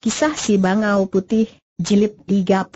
Kisah Si Bangau Putih, Jilid 34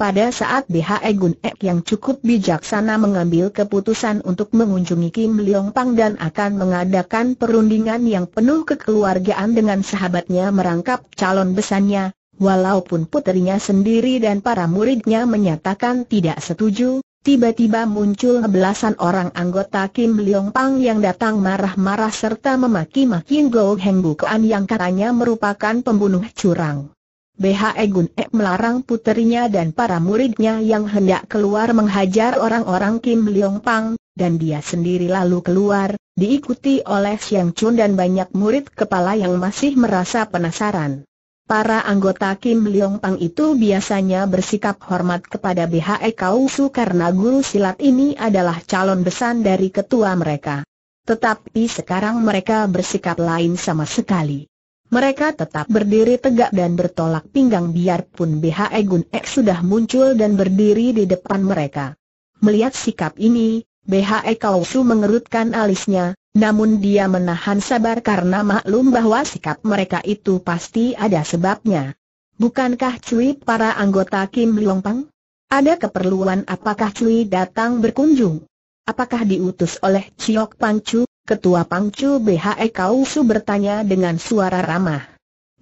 Pada saat BHE Gun Ek yang cukup bijaksana mengambil keputusan untuk mengunjungi Kim Leong Pang dan akan mengadakan perundingan yang penuh kekeluargaan dengan sahabatnya merangkap calon besannya, walaupun putrinya sendiri dan para muridnya menyatakan tidak setuju, Tiba-tiba muncul belasan orang anggota Kim Leong Pang yang datang marah-marah serta memaki-maki Go Heng Bukuan yang katanya merupakan pembunuh curang. BHE Gun Ek melarang puterinya dan para muridnya yang hendak keluar menghajar orang-orang Kim Leong Pang, dan dia sendiri lalu keluar, diikuti oleh Siang Chun dan banyak murid kepala yang masih merasa penasaran. Para anggota Kim Leong Pang itu biasanya bersikap hormat kepada BHE Kausu karena guru silat ini adalah calon besan dari ketua mereka. Tetapi sekarang mereka bersikap lain sama sekali. Mereka tetap berdiri tegak dan bertolak pinggang biarpun BHE Gun Ek sudah muncul dan berdiri di depan mereka. Melihat sikap ini, BHE Kausu mengerutkan alisnya, namun dia menahan sabar karena maklum bahwa sikap mereka itu pasti ada sebabnya. Bukankah Cui para anggota Kim Leong Pang? Ada keperluan apakah Cui datang berkunjung? Apakah diutus oleh Ciok Pang Chu? Ketua Pang Chu BHE Kausu bertanya dengan suara ramah.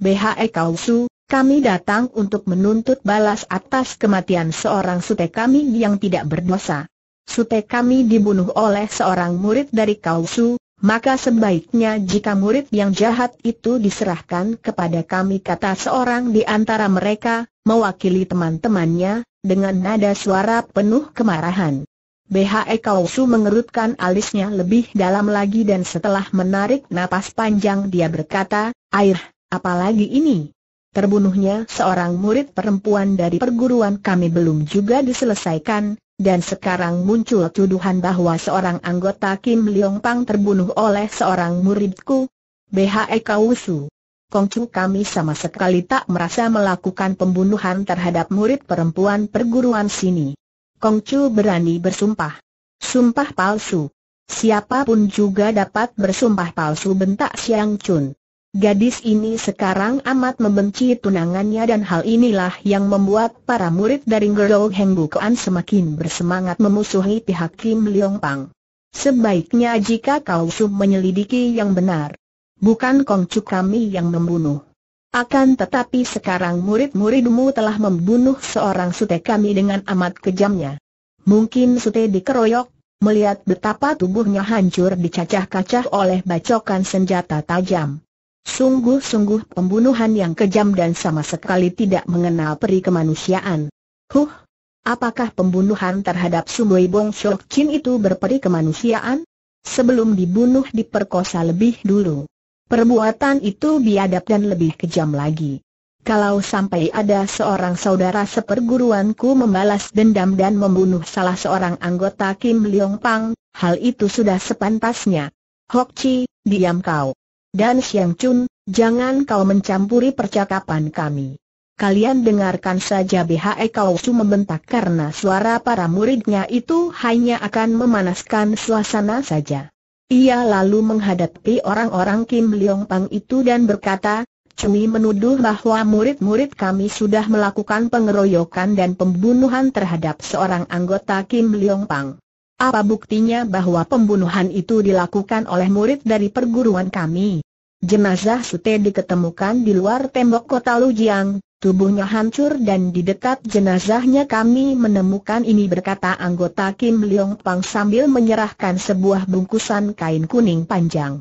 BHE Kausu, kami datang untuk menuntut balas atas kematian seorang sute kami yang tidak berdosa. Sute kami dibunuh oleh seorang murid dari Kausu, maka sebaiknya jika murid yang jahat itu diserahkan kepada kami kata seorang di antara mereka, mewakili teman-temannya, dengan nada suara penuh kemarahan. BHE Kausu mengerutkan alisnya lebih dalam lagi dan setelah menarik napas panjang dia berkata, Air, apalagi ini? Terbunuhnya seorang murid perempuan dari perguruan kami belum juga diselesaikan, dan sekarang muncul tuduhan bahwa seorang anggota Kim Leong Pang terbunuh oleh seorang muridku, BHE Kausu. Kongcu kami sama sekali tak merasa melakukan pembunuhan terhadap murid perempuan perguruan sini. Kongcu berani bersumpah. Sumpah palsu. Siapapun juga dapat bersumpah palsu bentak Siang Chun. Gadis ini sekarang amat membenci tunangannya dan hal inilah yang membuat para murid dari Gerou Heng Bukuan semakin bersemangat memusuhi pihak Kim Leong Pang. Sebaiknya jika kau sum menyelidiki yang benar. Bukan Kong Chuk kami yang membunuh. Akan tetapi sekarang murid-muridmu telah membunuh seorang sute kami dengan amat kejamnya. Mungkin sute dikeroyok, melihat betapa tubuhnya hancur dicacah kacah oleh bacokan senjata tajam. Sungguh-sungguh pembunuhan yang kejam dan sama sekali tidak mengenal peri kemanusiaan. Huh, apakah pembunuhan terhadap Sumboi Bong Shok Chin itu berperi kemanusiaan? Sebelum dibunuh diperkosa lebih dulu. Perbuatan itu biadab dan lebih kejam lagi. Kalau sampai ada seorang saudara seperguruanku membalas dendam dan membunuh salah seorang anggota Kim Leong Pang, hal itu sudah sepantasnya. Hok Chi, diam kau. Dan Xiang Chun, jangan kau mencampuri percakapan kami. Kalian dengarkan saja BHE Kau Su membentak karena suara para muridnya itu hanya akan memanaskan suasana saja. Ia lalu menghadapi orang-orang Kim Leong Pang itu dan berkata, "Cumi menuduh bahwa murid-murid kami sudah melakukan pengeroyokan dan pembunuhan terhadap seorang anggota Kim Leong Pang. Apa buktinya bahwa pembunuhan itu dilakukan oleh murid dari perguruan kami? Jenazah Sute diketemukan di luar tembok kota Lujiang, tubuhnya hancur dan di dekat jenazahnya kami menemukan ini berkata anggota Kim Leong Pang sambil menyerahkan sebuah bungkusan kain kuning panjang.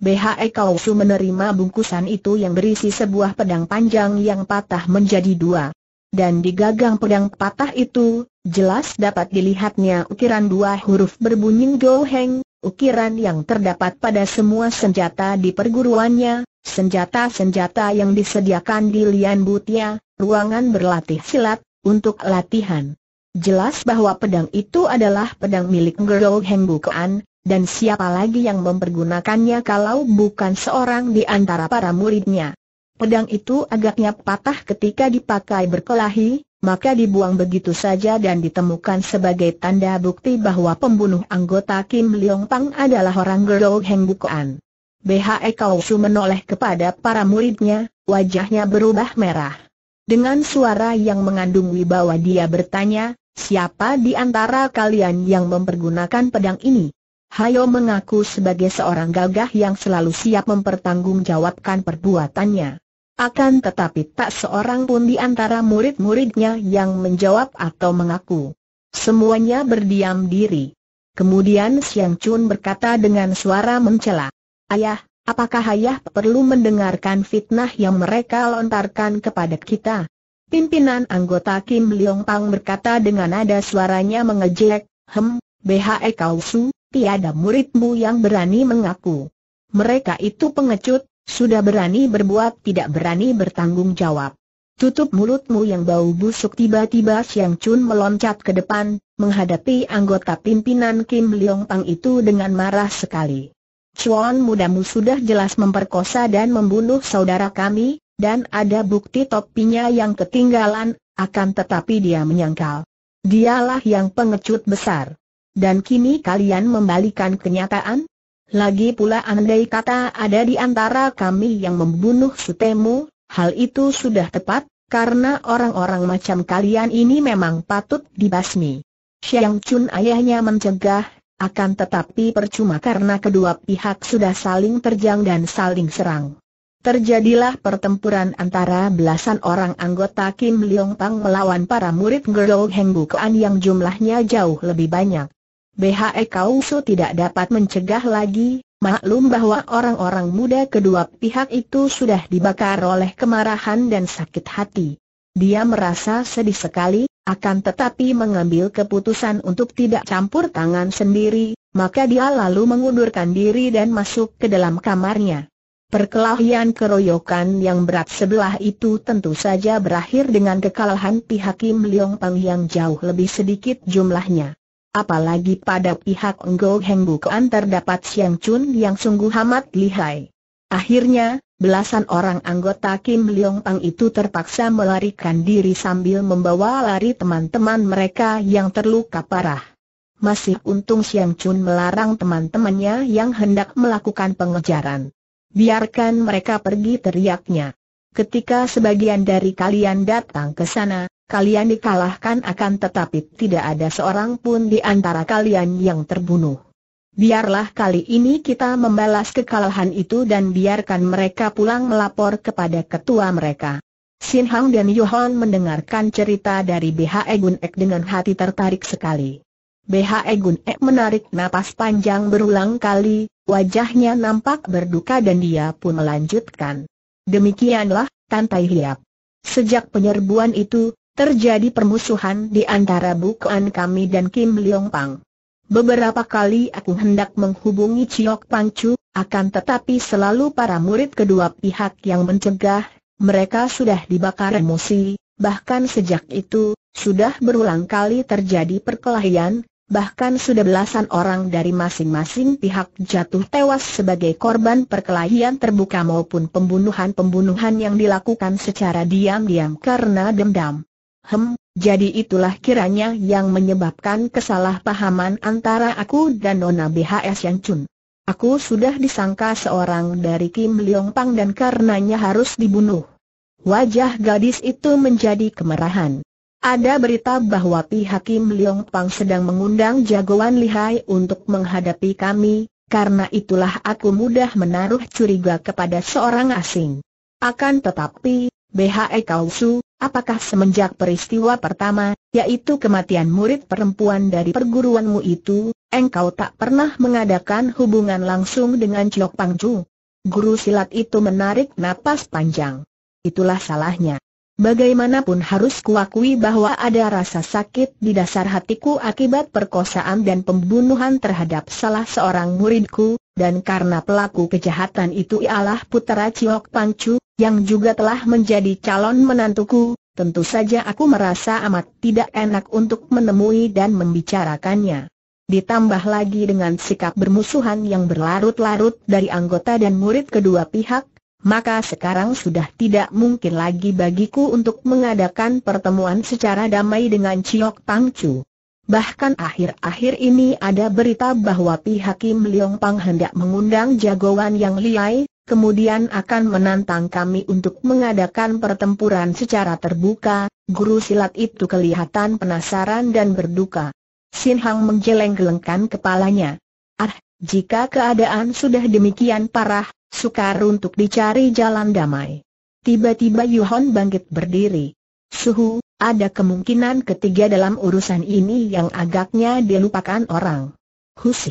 BHE Su menerima bungkusan itu yang berisi sebuah pedang panjang yang patah menjadi dua. Dan di gagang pedang patah itu, Jelas dapat dilihatnya ukiran dua huruf berbunyi Goheng, ukiran yang terdapat pada semua senjata di perguruannya, senjata-senjata yang disediakan di Lian Butia, ruangan berlatih silat, untuk latihan. Jelas bahwa pedang itu adalah pedang milik go Heng Bukaan, dan siapa lagi yang mempergunakannya kalau bukan seorang di antara para muridnya. Pedang itu agaknya patah ketika dipakai berkelahi, maka dibuang begitu saja dan ditemukan sebagai tanda bukti bahwa pembunuh anggota Kim Leong Pang adalah orang Gerou Heng Bukoan. BHE Kausu menoleh kepada para muridnya, wajahnya berubah merah. Dengan suara yang mengandung wibawa dia bertanya, siapa di antara kalian yang mempergunakan pedang ini? Hayo mengaku sebagai seorang gagah yang selalu siap mempertanggungjawabkan perbuatannya. Akan tetapi tak seorang pun di antara murid-muridnya yang menjawab atau mengaku. Semuanya berdiam diri. Kemudian Siang Chun berkata dengan suara mencela. Ayah, apakah ayah perlu mendengarkan fitnah yang mereka lontarkan kepada kita? Pimpinan anggota Kim Leong Pang berkata dengan nada suaranya mengejek, Hem, BHE Kausu, tiada muridmu yang berani mengaku. Mereka itu pengecut, sudah berani berbuat tidak berani bertanggung jawab. Tutup mulutmu yang bau busuk tiba-tiba Siang Chun meloncat ke depan, menghadapi anggota pimpinan Kim Leong Pang itu dengan marah sekali. Chuan mudamu sudah jelas memperkosa dan membunuh saudara kami, dan ada bukti topinya yang ketinggalan, akan tetapi dia menyangkal. Dialah yang pengecut besar. Dan kini kalian membalikan kenyataan? Lagi pula andai kata ada di antara kami yang membunuh sutemu, hal itu sudah tepat, karena orang-orang macam kalian ini memang patut dibasmi. Xiang Chun ayahnya mencegah, akan tetapi percuma karena kedua pihak sudah saling terjang dan saling serang. Terjadilah pertempuran antara belasan orang anggota Kim Leong Pang melawan para murid Gerou Heng Bukuan yang jumlahnya jauh lebih banyak. BHE Kauso tidak dapat mencegah lagi, maklum bahwa orang-orang muda kedua pihak itu sudah dibakar oleh kemarahan dan sakit hati. Dia merasa sedih sekali, akan tetapi mengambil keputusan untuk tidak campur tangan sendiri, maka dia lalu mengundurkan diri dan masuk ke dalam kamarnya. Perkelahian keroyokan yang berat sebelah itu tentu saja berakhir dengan kekalahan pihak Kim Leong Pang yang jauh lebih sedikit jumlahnya. Apalagi pada pihak Ngo Heng Bukan terdapat Siang Chun yang sungguh amat lihai. Akhirnya, belasan orang anggota Kim Leong Pang itu terpaksa melarikan diri sambil membawa lari teman-teman mereka yang terluka parah. Masih untung Siang Chun melarang teman-temannya yang hendak melakukan pengejaran. Biarkan mereka pergi teriaknya. Ketika sebagian dari kalian datang ke sana, kalian dikalahkan akan tetapi tidak ada seorang pun di antara kalian yang terbunuh. Biarlah kali ini kita membalas kekalahan itu dan biarkan mereka pulang melapor kepada ketua mereka. Sin Hang dan Yohan mendengarkan cerita dari BHE Gun Ek dengan hati tertarik sekali. BHE Gun Ek menarik napas panjang berulang kali, wajahnya nampak berduka dan dia pun melanjutkan. Demikianlah, Tantai Hiap. Sejak penyerbuan itu, Terjadi permusuhan di antara Bukuan kami dan Kim Leong Pang. Beberapa kali aku hendak menghubungi Pang Chu, akan tetapi selalu para murid kedua pihak yang mencegah, mereka sudah dibakar emosi, bahkan sejak itu, sudah berulang kali terjadi perkelahian, bahkan sudah belasan orang dari masing-masing pihak jatuh tewas sebagai korban perkelahian terbuka maupun pembunuhan-pembunuhan yang dilakukan secara diam-diam karena dendam. Hem, jadi itulah kiranya yang menyebabkan kesalahpahaman antara aku dan Nona BHS Yang Chun. Aku sudah disangka seorang dari Kim Leong Pang dan karenanya harus dibunuh. Wajah gadis itu menjadi kemerahan. Ada berita bahwa pihak Kim Leong Pang sedang mengundang jagoan lihai untuk menghadapi kami, karena itulah aku mudah menaruh curiga kepada seorang asing. Akan tetapi, BHE Kausu, Apakah semenjak peristiwa pertama, yaitu kematian murid perempuan dari perguruanmu itu, engkau tak pernah mengadakan hubungan langsung dengan Chok Pangju? Guru silat itu menarik napas panjang. Itulah salahnya. Bagaimanapun harus kuakui bahwa ada rasa sakit di dasar hatiku akibat perkosaan dan pembunuhan terhadap salah seorang muridku, dan karena pelaku kejahatan itu ialah putera Ciok Pangcu, yang juga telah menjadi calon menantuku, tentu saja aku merasa amat tidak enak untuk menemui dan membicarakannya. Ditambah lagi dengan sikap bermusuhan yang berlarut-larut dari anggota dan murid kedua pihak, maka sekarang sudah tidak mungkin lagi bagiku untuk mengadakan pertemuan secara damai dengan Ciok Tang Chu. Bahkan akhir-akhir ini ada berita bahwa pihak Kim Leong Pang hendak mengundang jagoan yang liai, kemudian akan menantang kami untuk mengadakan pertempuran secara terbuka, guru silat itu kelihatan penasaran dan berduka. Sin Hang menggeleng-gelengkan kepalanya. Ah, jika keadaan sudah demikian parah, sukar untuk dicari jalan damai. Tiba-tiba Yuhon bangkit berdiri. Suhu, ada kemungkinan ketiga dalam urusan ini yang agaknya dilupakan orang. Husi.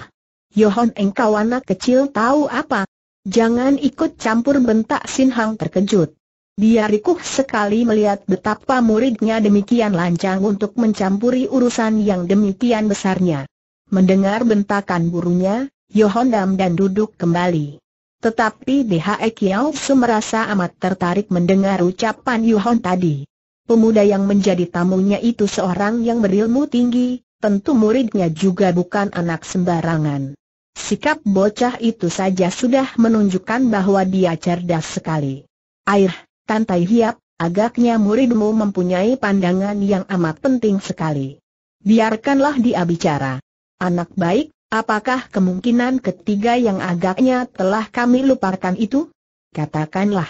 Yohon engkau anak kecil tahu apa, Jangan ikut campur bentak Sin Hang terkejut. Dia rikuh sekali melihat betapa muridnya demikian lancang untuk mencampuri urusan yang demikian besarnya. Mendengar bentakan gurunya, Yohondam dan duduk kembali. Tetapi DHE Kiao Su merasa amat tertarik mendengar ucapan Yuhon tadi. Pemuda yang menjadi tamunya itu seorang yang berilmu tinggi, tentu muridnya juga bukan anak sembarangan. Sikap bocah itu saja sudah menunjukkan bahwa dia cerdas sekali. Air, Tantai Hiap, agaknya muridmu mempunyai pandangan yang amat penting sekali. Biarkanlah dia bicara. Anak baik, apakah kemungkinan ketiga yang agaknya telah kami lupakan itu? Katakanlah.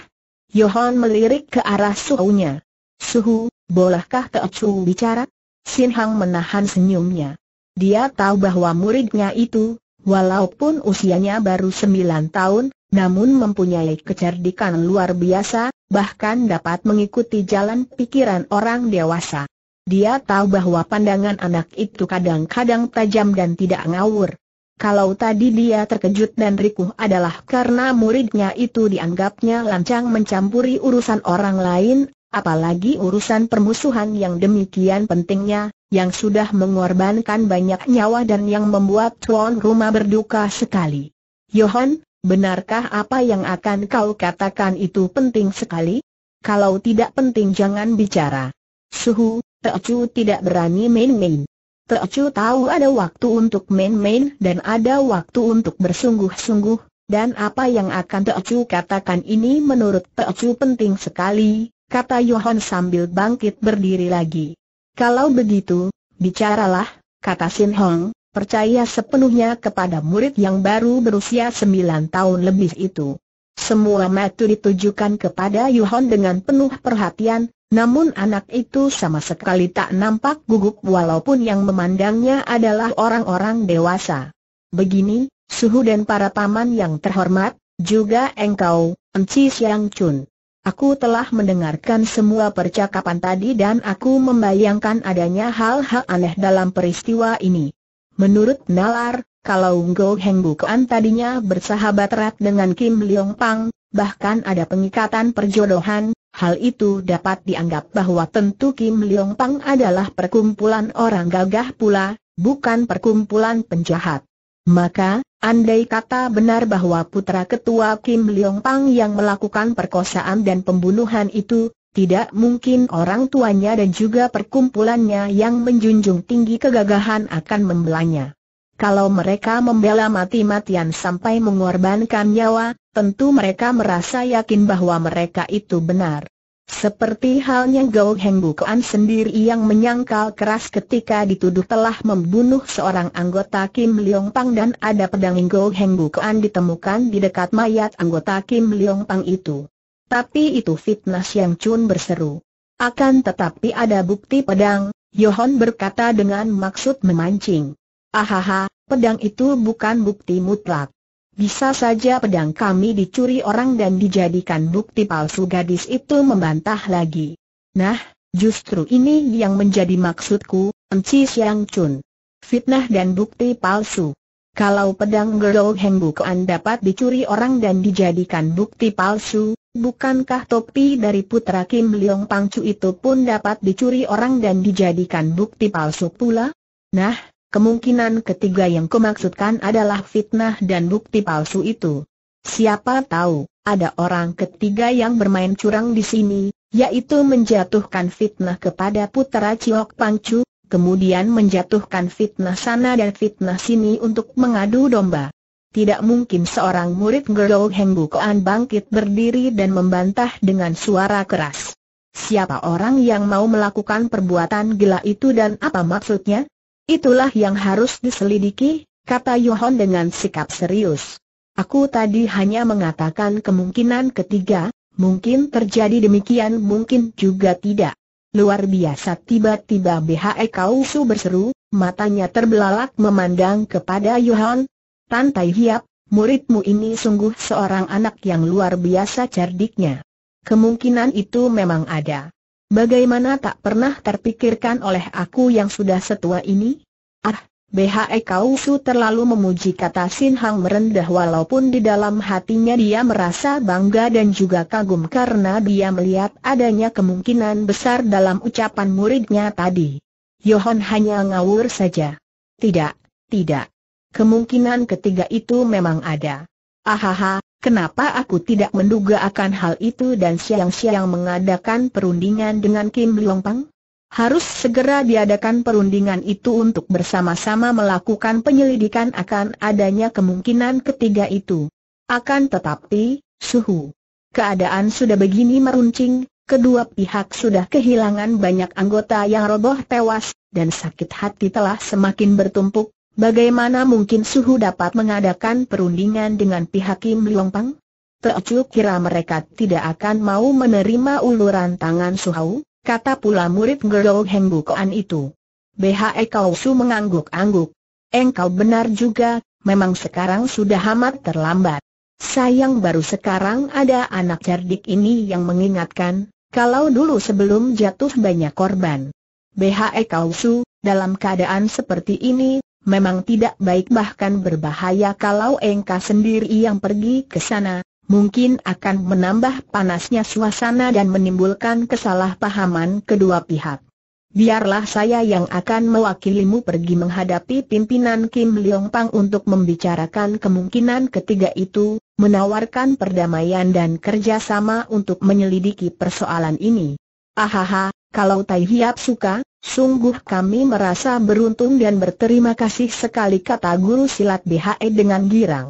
Yohan melirik ke arah suhunya. Suhu, bolehkah Teocu bicara? Sin Hang menahan senyumnya. Dia tahu bahwa muridnya itu, Walaupun usianya baru 9 tahun, namun mempunyai kecerdikan luar biasa, bahkan dapat mengikuti jalan pikiran orang dewasa. Dia tahu bahwa pandangan anak itu kadang-kadang tajam dan tidak ngawur. Kalau tadi dia terkejut dan rikuh adalah karena muridnya itu dianggapnya lancang mencampuri urusan orang lain, Apalagi urusan permusuhan yang demikian pentingnya, yang sudah mengorbankan banyak nyawa dan yang membuat tuan rumah berduka sekali. Johan, benarkah apa yang akan kau katakan itu penting sekali? Kalau tidak penting jangan bicara. Suhu, Teocu tidak berani main-main. Teocu tahu ada waktu untuk main-main dan ada waktu untuk bersungguh-sungguh, dan apa yang akan Teocu katakan ini menurut Teocu penting sekali, kata Yohon sambil bangkit berdiri lagi. Kalau begitu, bicaralah, kata Sin Hong, percaya sepenuhnya kepada murid yang baru berusia sembilan tahun lebih itu. Semua mata ditujukan kepada Yohon dengan penuh perhatian, namun anak itu sama sekali tak nampak gugup walaupun yang memandangnya adalah orang-orang dewasa. Begini, Suhu dan para paman yang terhormat, juga engkau, Enci Siang Chun. Aku telah mendengarkan semua percakapan tadi dan aku membayangkan adanya hal-hal aneh dalam peristiwa ini. Menurut Nalar, kalau Ngo Heng Bukuan tadinya bersahabat erat dengan Kim Leong Pang, bahkan ada pengikatan perjodohan, hal itu dapat dianggap bahwa tentu Kim Leong Pang adalah perkumpulan orang gagah pula, bukan perkumpulan penjahat. Maka, andai kata benar bahwa putra ketua Kim Leong Pang yang melakukan perkosaan dan pembunuhan itu, tidak mungkin orang tuanya dan juga perkumpulannya yang menjunjung tinggi kegagahan akan membelanya. Kalau mereka membela mati-matian sampai mengorbankan nyawa, tentu mereka merasa yakin bahwa mereka itu benar. Seperti halnya Gao Heng Bukuan sendiri yang menyangkal keras ketika dituduh telah membunuh seorang anggota Kim Leong Pang dan ada pedang Gao Heng Bukuan ditemukan di dekat mayat anggota Kim Leong Pang itu. Tapi itu fitnah Siang Chun berseru. Akan tetapi ada bukti pedang, Yohon berkata dengan maksud memancing. Ahaha, pedang itu bukan bukti mutlak. Bisa saja pedang kami dicuri orang dan dijadikan bukti palsu gadis itu membantah lagi. Nah, justru ini yang menjadi maksudku, Enci Siang Chun. Fitnah dan bukti palsu. Kalau pedang Gerol Heng Bukuan dapat dicuri orang dan dijadikan bukti palsu, bukankah topi dari putra Kim Leong Pangcu itu pun dapat dicuri orang dan dijadikan bukti palsu pula? Nah, Kemungkinan ketiga yang kumaksudkan adalah fitnah dan bukti palsu itu. Siapa tahu, ada orang ketiga yang bermain curang di sini, yaitu menjatuhkan fitnah kepada putera Ciok Pangcu, kemudian menjatuhkan fitnah sana dan fitnah sini untuk mengadu domba. Tidak mungkin seorang murid Gerou Heng Bukoan bangkit berdiri dan membantah dengan suara keras. Siapa orang yang mau melakukan perbuatan gila itu dan apa maksudnya? Itulah yang harus diselidiki, kata Yohan dengan sikap serius. Aku tadi hanya mengatakan kemungkinan ketiga, mungkin terjadi demikian mungkin juga tidak. Luar biasa tiba-tiba BHE Kausu berseru, matanya terbelalak memandang kepada Yohon. Tantai Hiap, muridmu ini sungguh seorang anak yang luar biasa cerdiknya. Kemungkinan itu memang ada. Bagaimana tak pernah terpikirkan oleh aku yang sudah setua ini? Ah, BHE Kau Su terlalu memuji kata Sin Hang merendah walaupun di dalam hatinya dia merasa bangga dan juga kagum karena dia melihat adanya kemungkinan besar dalam ucapan muridnya tadi. Yohan hanya ngawur saja. Tidak, tidak. Kemungkinan ketiga itu memang ada. Ahaha, Kenapa aku tidak menduga akan hal itu dan siang-siang mengadakan perundingan dengan Kim Pang? Harus segera diadakan perundingan itu untuk bersama-sama melakukan penyelidikan akan adanya kemungkinan ketiga itu. Akan tetapi, suhu. Keadaan sudah begini meruncing, kedua pihak sudah kehilangan banyak anggota yang roboh tewas, dan sakit hati telah semakin bertumpuk, Bagaimana mungkin Suhu dapat mengadakan perundingan dengan pihak Kim Leong Pang? Teocu kira mereka tidak akan mau menerima uluran tangan Suhu, kata pula murid Gerou Heng Bukoan itu. BHE Kau Su mengangguk-angguk. Engkau benar juga, memang sekarang sudah amat terlambat. Sayang baru sekarang ada anak cerdik ini yang mengingatkan, kalau dulu sebelum jatuh banyak korban. BHE Kau Su, dalam keadaan seperti ini, memang tidak baik bahkan berbahaya kalau engkau sendiri yang pergi ke sana, mungkin akan menambah panasnya suasana dan menimbulkan kesalahpahaman kedua pihak. Biarlah saya yang akan mewakilimu pergi menghadapi pimpinan Kim Leong Pang untuk membicarakan kemungkinan ketiga itu, menawarkan perdamaian dan kerjasama untuk menyelidiki persoalan ini. Ahaha, kalau Tai Hiap suka, sungguh kami merasa beruntung dan berterima kasih sekali kata guru silat BHE dengan girang.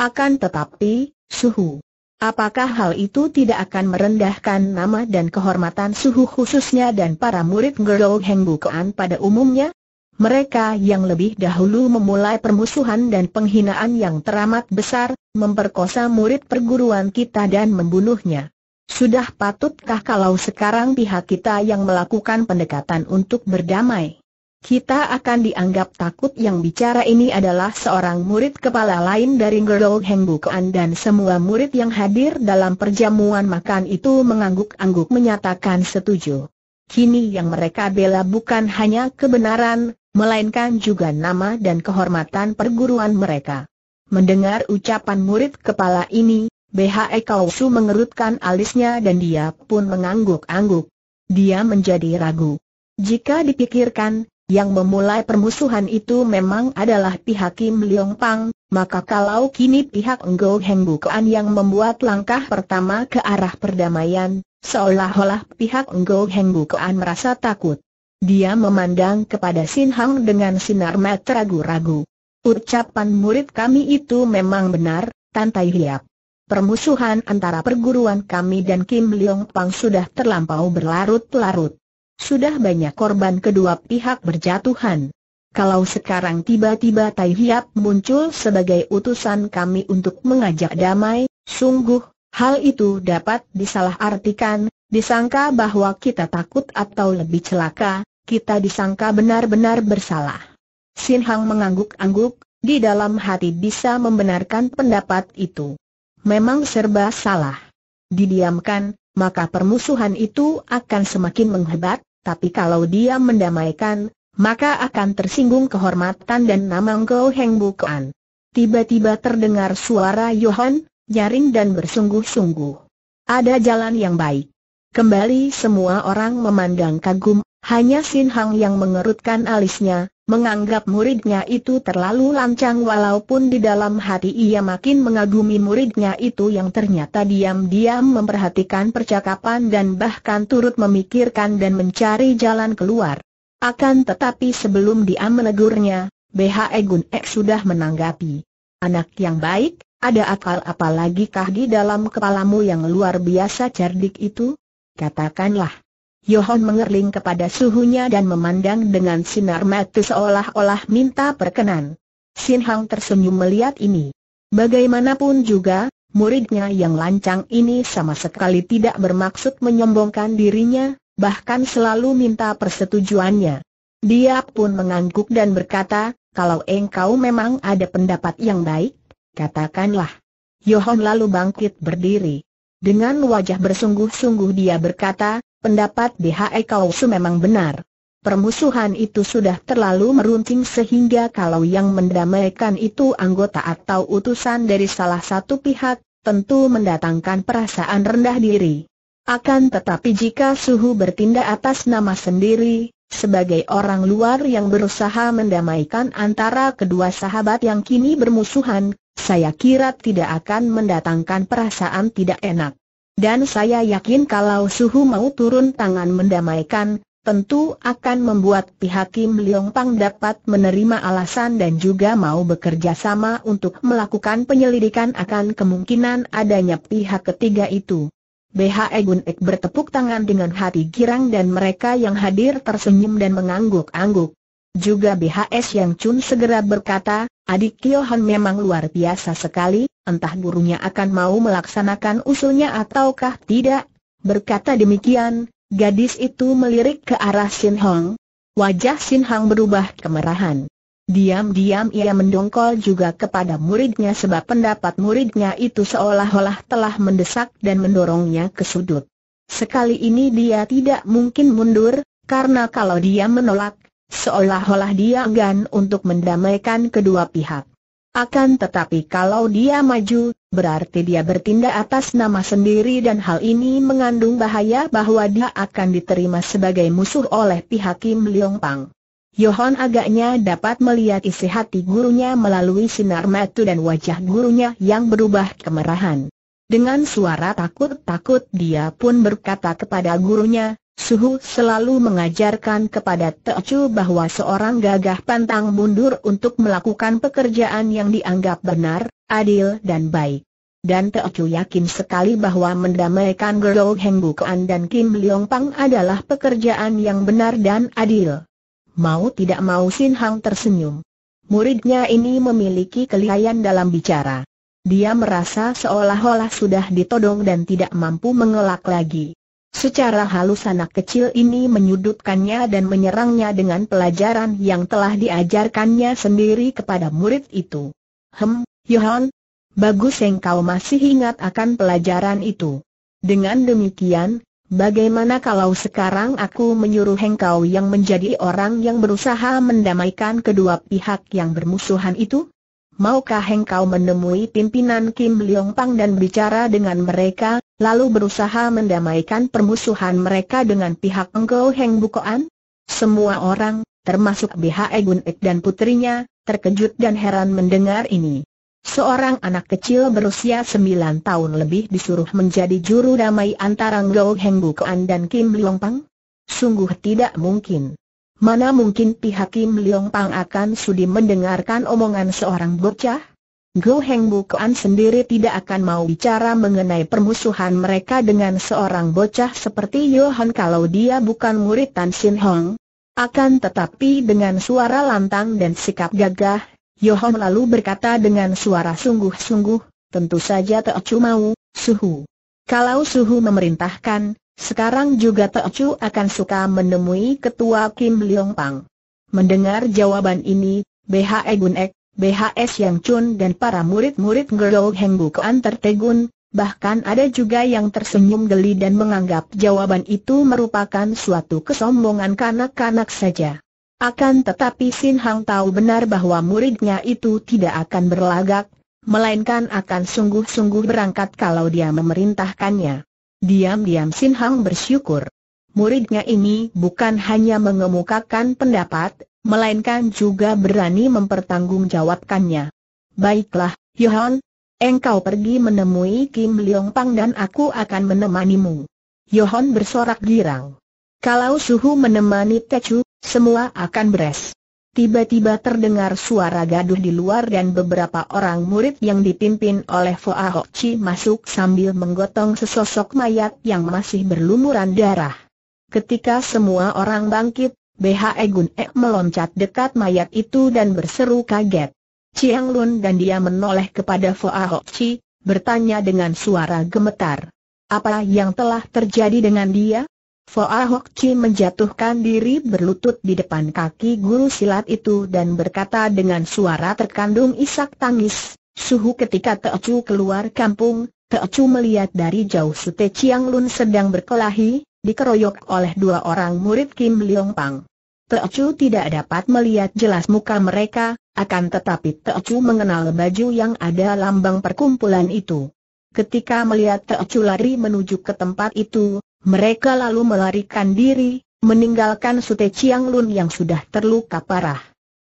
Akan tetapi, suhu. Apakah hal itu tidak akan merendahkan nama dan kehormatan suhu khususnya dan para murid Gerou Heng Bukoan pada umumnya? Mereka yang lebih dahulu memulai permusuhan dan penghinaan yang teramat besar, memperkosa murid perguruan kita dan membunuhnya. Sudah patutkah kalau sekarang pihak kita yang melakukan pendekatan untuk berdamai? Kita akan dianggap takut yang bicara ini adalah seorang murid kepala lain dari Gerol Heng dan semua murid yang hadir dalam perjamuan makan itu mengangguk-angguk menyatakan setuju. Kini yang mereka bela bukan hanya kebenaran, melainkan juga nama dan kehormatan perguruan mereka. Mendengar ucapan murid kepala ini, BHE Kausu mengerutkan alisnya dan dia pun mengangguk-angguk. Dia menjadi ragu. Jika dipikirkan, yang memulai permusuhan itu memang adalah pihak Kim Leong Pang, maka kalau kini pihak Ngo Heng Bukuan yang membuat langkah pertama ke arah perdamaian, seolah-olah pihak Ngo Heng Bukuan merasa takut. Dia memandang kepada Sin Hang dengan sinar mata ragu-ragu. Ucapan murid kami itu memang benar, Tantai Hiap. Permusuhan antara perguruan kami dan Kim Leong Pang sudah terlampau berlarut-larut. Sudah banyak korban kedua pihak berjatuhan. Kalau sekarang tiba-tiba Tai Hiap muncul sebagai utusan kami untuk mengajak damai, sungguh, hal itu dapat disalahartikan, disangka bahwa kita takut atau lebih celaka, kita disangka benar-benar bersalah. Sin Hang mengangguk-angguk, di dalam hati bisa membenarkan pendapat itu memang serba salah. Didiamkan, maka permusuhan itu akan semakin menghebat, tapi kalau dia mendamaikan, maka akan tersinggung kehormatan dan nama Go Heng Bukan. Tiba-tiba terdengar suara Yohan, nyaring dan bersungguh-sungguh. Ada jalan yang baik. Kembali semua orang memandang kagum, hanya Sin Hang yang mengerutkan alisnya, Menganggap muridnya itu terlalu lancang walaupun di dalam hati ia makin mengagumi muridnya itu yang ternyata diam-diam memperhatikan percakapan dan bahkan turut memikirkan dan mencari jalan keluar. Akan tetapi sebelum dia menegurnya, BHE Gun X sudah menanggapi. Anak yang baik, ada akal apalagi kah di dalam kepalamu yang luar biasa cerdik itu? Katakanlah, Yohon mengerling kepada suhunya dan memandang dengan sinar mata seolah-olah minta perkenan. Sin Hang tersenyum melihat ini. Bagaimanapun juga, muridnya yang lancang ini sama sekali tidak bermaksud menyombongkan dirinya, bahkan selalu minta persetujuannya. Dia pun mengangguk dan berkata, kalau engkau memang ada pendapat yang baik, katakanlah. Yohon lalu bangkit berdiri. Dengan wajah bersungguh-sungguh dia berkata, pendapat di H.E. Kausu memang benar. Permusuhan itu sudah terlalu meruncing sehingga kalau yang mendamaikan itu anggota atau utusan dari salah satu pihak, tentu mendatangkan perasaan rendah diri. Akan tetapi jika suhu bertindak atas nama sendiri, sebagai orang luar yang berusaha mendamaikan antara kedua sahabat yang kini bermusuhan, saya kira tidak akan mendatangkan perasaan tidak enak. Dan saya yakin kalau Suhu mau turun tangan mendamaikan, tentu akan membuat pihak Kim Leong Pang dapat menerima alasan dan juga mau bekerja sama untuk melakukan penyelidikan akan kemungkinan adanya pihak ketiga itu. BHE Egun Ek bertepuk tangan dengan hati girang dan mereka yang hadir tersenyum dan mengangguk-angguk. Juga BHS Yang Chun segera berkata, adik KyoHan Han memang luar biasa sekali, entah gurunya akan mau melaksanakan usulnya ataukah tidak. Berkata demikian, gadis itu melirik ke arah Sin Hong. Wajah Sin Hong berubah kemerahan. Diam-diam ia mendongkol juga kepada muridnya sebab pendapat muridnya itu seolah-olah telah mendesak dan mendorongnya ke sudut. Sekali ini dia tidak mungkin mundur, karena kalau dia menolak, Seolah-olah dia enggan untuk mendamaikan kedua pihak. Akan tetapi kalau dia maju, berarti dia bertindak atas nama sendiri dan hal ini mengandung bahaya bahwa dia akan diterima sebagai musuh oleh pihak Kim Leong Pang. Yohon agaknya dapat melihat isi hati gurunya melalui sinar mata dan wajah gurunya yang berubah kemerahan. Dengan suara takut-takut dia pun berkata kepada gurunya, Suhu selalu mengajarkan kepada Teochu bahwa seorang gagah pantang mundur untuk melakukan pekerjaan yang dianggap benar, adil dan baik. Dan Teochu yakin sekali bahwa mendamaikan Gerol Heng Bukuan dan Kim Leong Pang adalah pekerjaan yang benar dan adil. Mau tidak mau Sin Hang tersenyum. Muridnya ini memiliki kelihayan dalam bicara. Dia merasa seolah-olah sudah ditodong dan tidak mampu mengelak lagi. Secara halus anak kecil ini menyudutkannya dan menyerangnya dengan pelajaran yang telah diajarkannya sendiri kepada murid itu. Hem, Yohan, bagus engkau masih ingat akan pelajaran itu. Dengan demikian, bagaimana kalau sekarang aku menyuruh engkau yang menjadi orang yang berusaha mendamaikan kedua pihak yang bermusuhan itu? Maukah engkau menemui pimpinan Kim Leong Pang dan bicara dengan mereka, lalu berusaha mendamaikan permusuhan mereka dengan pihak Engkau Heng Bukoan? Semua orang, termasuk BHE Gun Ek dan putrinya, terkejut dan heran mendengar ini. Seorang anak kecil berusia sembilan tahun lebih disuruh menjadi juru damai antara Ngo Heng Bukoan dan Kim Leong Pang? Sungguh tidak mungkin. Mana mungkin pihak Kim Leong Pang akan sudi mendengarkan omongan seorang bocah? Go Heng Bukuan sendiri tidak akan mau bicara mengenai permusuhan mereka dengan seorang bocah seperti Yohan kalau dia bukan murid Tan Sin Hong. Akan tetapi dengan suara lantang dan sikap gagah, Yohan lalu berkata dengan suara sungguh-sungguh, tentu saja tak cuma Suhu. Kalau Suhu memerintahkan, sekarang juga Chu akan suka menemui ketua Kim Leong Pang. Mendengar jawaban ini, BHE Gun Ek, BHS Yang Chun dan para murid-murid Gerou Heng Bukuan tertegun, bahkan ada juga yang tersenyum geli dan menganggap jawaban itu merupakan suatu kesombongan kanak-kanak saja. Akan tetapi Sin Hang tahu benar bahwa muridnya itu tidak akan berlagak, melainkan akan sungguh-sungguh berangkat kalau dia memerintahkannya. Diam-diam Sin Hang bersyukur. Muridnya ini bukan hanya mengemukakan pendapat, melainkan juga berani mempertanggungjawabkannya. Baiklah, Yohan, engkau pergi menemui Kim Leong Pang dan aku akan menemanimu. Yohan bersorak girang. Kalau Suhu menemani Techu, semua akan beres. Tiba-tiba terdengar suara gaduh di luar dan beberapa orang murid yang dipimpin oleh Hoa Hok Chi masuk sambil menggotong sesosok mayat yang masih berlumuran darah. Ketika semua orang bangkit, BHE Gun Ek meloncat dekat mayat itu dan berseru kaget. Chiang Lun dan dia menoleh kepada Hoa Hok Chi, bertanya dengan suara gemetar. Apa yang telah terjadi dengan dia? Foa Hok Chi menjatuhkan diri berlutut di depan kaki guru silat itu dan berkata dengan suara terkandung isak tangis, Suhu ketika Chu keluar kampung, Chu melihat dari jauh Sute Chiang Lun sedang berkelahi, dikeroyok oleh dua orang murid Kim Leong Pang. Chu tidak dapat melihat jelas muka mereka, akan tetapi Chu mengenal baju yang ada lambang perkumpulan itu. Ketika melihat Chu lari menuju ke tempat itu, mereka lalu melarikan diri, meninggalkan Sute Chiang Lun yang sudah terluka parah.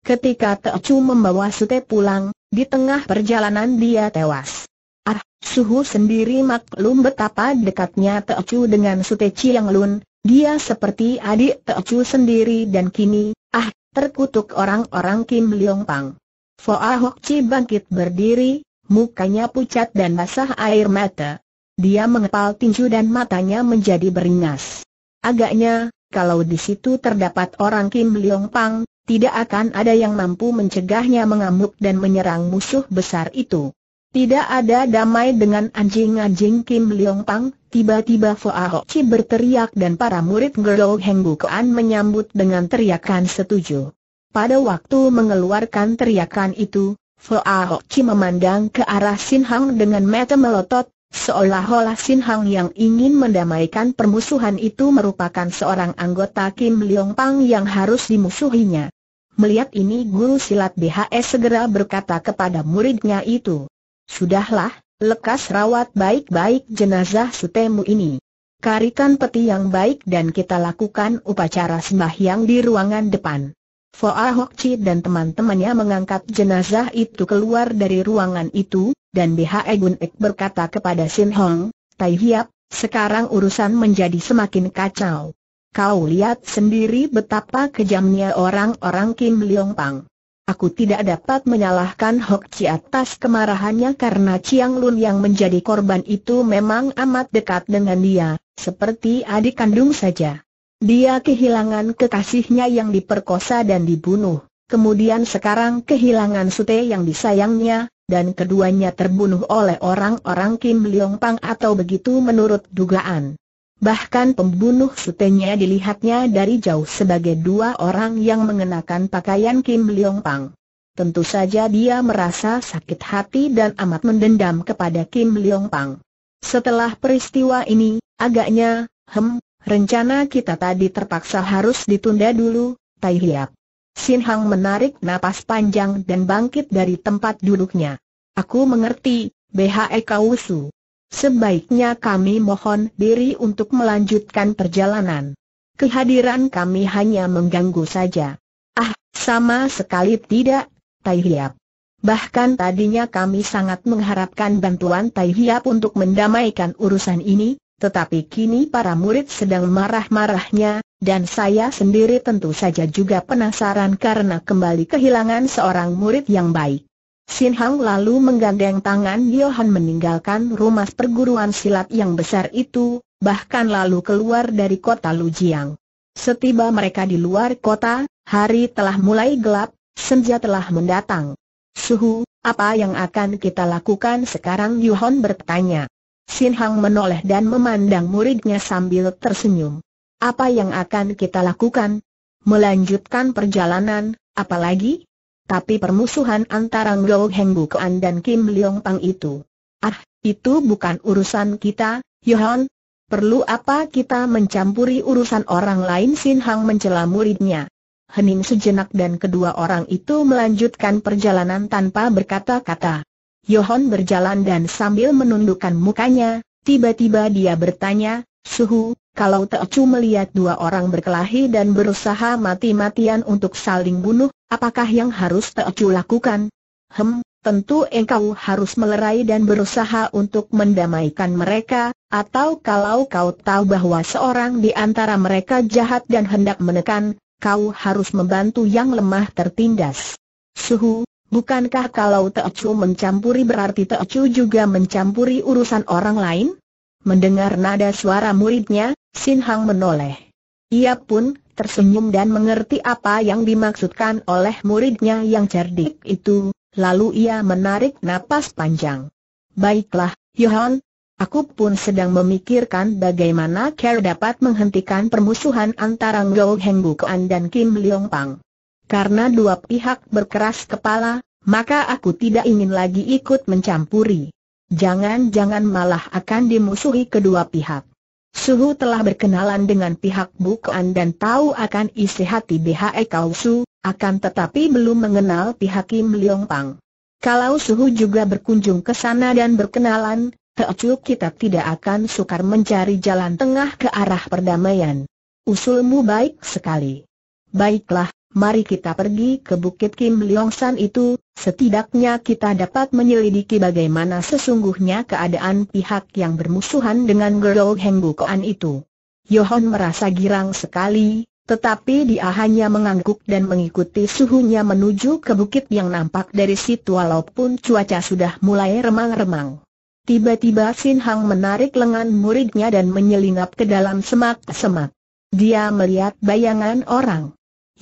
Ketika Teo Chu membawa Sute pulang, di tengah perjalanan dia tewas. Ah, Suhu sendiri maklum betapa dekatnya Teo Chu dengan Sute Chiang Lun, dia seperti adik Teo Chu sendiri dan kini, ah, terkutuk orang-orang Kim Leong Pang. Foa Hok Chi bangkit berdiri, mukanya pucat dan basah air mata. Dia mengepal tinju dan matanya menjadi beringas. Agaknya, kalau di situ terdapat orang Kim Leong Pang, tidak akan ada yang mampu mencegahnya mengamuk dan menyerang musuh besar itu. Tidak ada damai dengan anjing-anjing Kim Leong Pang, tiba-tiba Fu Ho Chi berteriak dan para murid Gerou Heng menyambut dengan teriakan setuju. Pada waktu mengeluarkan teriakan itu, Fu Ho Chi memandang ke arah Sin Hang dengan mata melotot, Seolah-olah Sin Hang yang ingin mendamaikan permusuhan itu merupakan seorang anggota Kim Leong Pang yang harus dimusuhinya. Melihat ini guru silat BHS segera berkata kepada muridnya itu. Sudahlah, lekas rawat baik-baik jenazah sutemu ini. Karikan peti yang baik dan kita lakukan upacara yang di ruangan depan. Foa Hokchi dan teman-temannya mengangkat jenazah itu keluar dari ruangan itu, dan BHE Gun Ek berkata kepada Sin Hong, Tai Hiap, sekarang urusan menjadi semakin kacau. Kau lihat sendiri betapa kejamnya orang-orang Kim Leong Pang. Aku tidak dapat menyalahkan Hok Chi atas kemarahannya karena Chiang Lun yang menjadi korban itu memang amat dekat dengan dia, seperti adik kandung saja. Dia kehilangan kekasihnya yang diperkosa dan dibunuh, kemudian sekarang kehilangan Sute yang disayangnya, dan keduanya terbunuh oleh orang-orang Kim Leong Pang atau begitu menurut dugaan. Bahkan pembunuh sutenya dilihatnya dari jauh sebagai dua orang yang mengenakan pakaian Kim Leong Pang. Tentu saja dia merasa sakit hati dan amat mendendam kepada Kim Leong Pang. Setelah peristiwa ini, agaknya, hem, rencana kita tadi terpaksa harus ditunda dulu, Tai Hiap. Sin Hang menarik napas panjang dan bangkit dari tempat duduknya. Aku mengerti, BHE Kausu. Sebaiknya kami mohon diri untuk melanjutkan perjalanan. Kehadiran kami hanya mengganggu saja. Ah, sama sekali tidak, Tai Hiap. Bahkan tadinya kami sangat mengharapkan bantuan Tai Hiap untuk mendamaikan urusan ini, tetapi kini para murid sedang marah-marahnya, dan saya sendiri tentu saja juga penasaran karena kembali kehilangan seorang murid yang baik. Sin Hang lalu menggandeng tangan Johan meninggalkan rumah perguruan silat yang besar itu, bahkan lalu keluar dari kota Lujiang. Setiba mereka di luar kota, hari telah mulai gelap, senja telah mendatang. Suhu, apa yang akan kita lakukan sekarang Yuhon bertanya. Sin Hang menoleh dan memandang muridnya sambil tersenyum. Apa yang akan kita lakukan? Melanjutkan perjalanan, apalagi? Tapi permusuhan antara Ngou Heng Bukuan dan Kim Leong Pang itu. Ah, itu bukan urusan kita, Yohan. Perlu apa kita mencampuri urusan orang lain Sin Hang mencela muridnya. Hening sejenak dan kedua orang itu melanjutkan perjalanan tanpa berkata-kata. Yohan berjalan dan sambil menundukkan mukanya, tiba-tiba dia bertanya, Suhu, kalau Teocu melihat dua orang berkelahi dan berusaha mati-matian untuk saling bunuh, Apakah yang harus Teocu lakukan? Hem, tentu engkau harus melerai dan berusaha untuk mendamaikan mereka, atau kalau kau tahu bahwa seorang di antara mereka jahat dan hendak menekan, kau harus membantu yang lemah tertindas. Suhu, bukankah kalau Teocu mencampuri berarti Teocu juga mencampuri urusan orang lain? Mendengar nada suara muridnya, Sin Hang menoleh. Ia pun tersenyum dan mengerti apa yang dimaksudkan oleh muridnya yang cerdik itu, lalu ia menarik napas panjang. Baiklah, Yohan, aku pun sedang memikirkan bagaimana Kerr dapat menghentikan permusuhan antara Ngo Heng Bukuan dan Kim Leong Pang. Karena dua pihak berkeras kepala, maka aku tidak ingin lagi ikut mencampuri. Jangan-jangan malah akan dimusuhi kedua pihak. Suhu telah berkenalan dengan pihak Bukan dan tahu akan isi hati BHE Kau Su, akan tetapi belum mengenal pihak Kim Leong Pang. Kalau Suhu juga berkunjung ke sana dan berkenalan, Heocu kita tidak akan sukar mencari jalan tengah ke arah perdamaian. Usulmu baik sekali. Baiklah, mari kita pergi ke Bukit Kim Leongsan itu, setidaknya kita dapat menyelidiki bagaimana sesungguhnya keadaan pihak yang bermusuhan dengan Gerou Heng Bukoan itu. Yohon merasa girang sekali, tetapi dia hanya mengangguk dan mengikuti suhunya menuju ke bukit yang nampak dari situ walaupun cuaca sudah mulai remang-remang. Tiba-tiba Sin Hang menarik lengan muridnya dan menyelinap ke dalam semak-semak. Dia melihat bayangan orang.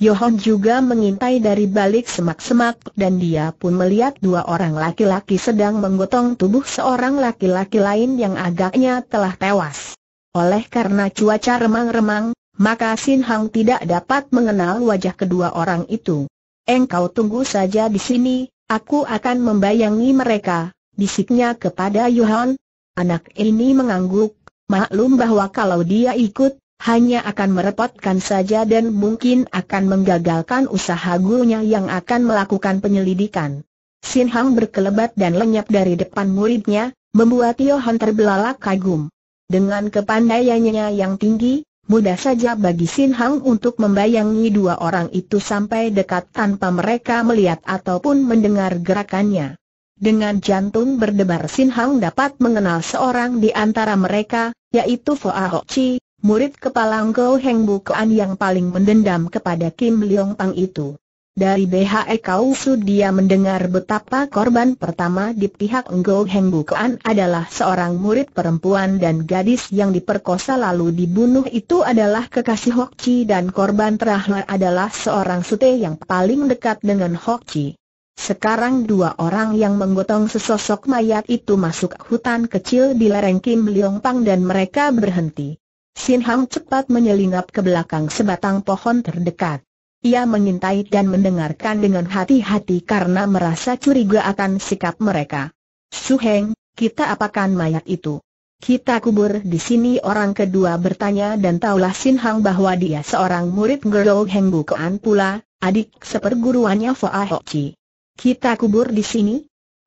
Yohon juga mengintai dari balik semak-semak dan dia pun melihat dua orang laki-laki sedang menggotong tubuh seorang laki-laki lain yang agaknya telah tewas. Oleh karena cuaca remang-remang, maka Sin Hang tidak dapat mengenal wajah kedua orang itu. Engkau tunggu saja di sini, aku akan membayangi mereka, bisiknya kepada Yohon. Anak ini mengangguk, maklum bahwa kalau dia ikut, hanya akan merepotkan saja dan mungkin akan menggagalkan usaha gurunya yang akan melakukan penyelidikan. Sin Hang berkelebat dan lenyap dari depan muridnya, membuat Tio Han terbelalak kagum. Dengan kepandaiannya yang tinggi, mudah saja bagi Sin Hang untuk membayangi dua orang itu sampai dekat tanpa mereka melihat ataupun mendengar gerakannya. Dengan jantung berdebar Sin Hang dapat mengenal seorang di antara mereka, yaitu Foa Ahok Chi, murid kepala Ngkou Heng Bukuan yang paling mendendam kepada Kim Leong Pang itu. Dari BHE Kau Su dia mendengar betapa korban pertama di pihak Ngou Heng Bukuan adalah seorang murid perempuan dan gadis yang diperkosa lalu dibunuh itu adalah kekasih Hok Chi dan korban terakhir adalah seorang sute yang paling dekat dengan Hok Chi. Sekarang dua orang yang menggotong sesosok mayat itu masuk hutan kecil di lereng Kim Leong Pang dan mereka berhenti. Sin Hang cepat menyelinap ke belakang sebatang pohon terdekat. Ia mengintai dan mendengarkan dengan hati-hati karena merasa curiga akan sikap mereka. Su Heng, kita apakan mayat itu? Kita kubur di sini orang kedua bertanya dan taulah Sin Hang bahwa dia seorang murid Gero Heng Bukoan pula, adik seperguruannya fa Ho Chi. Kita kubur di sini?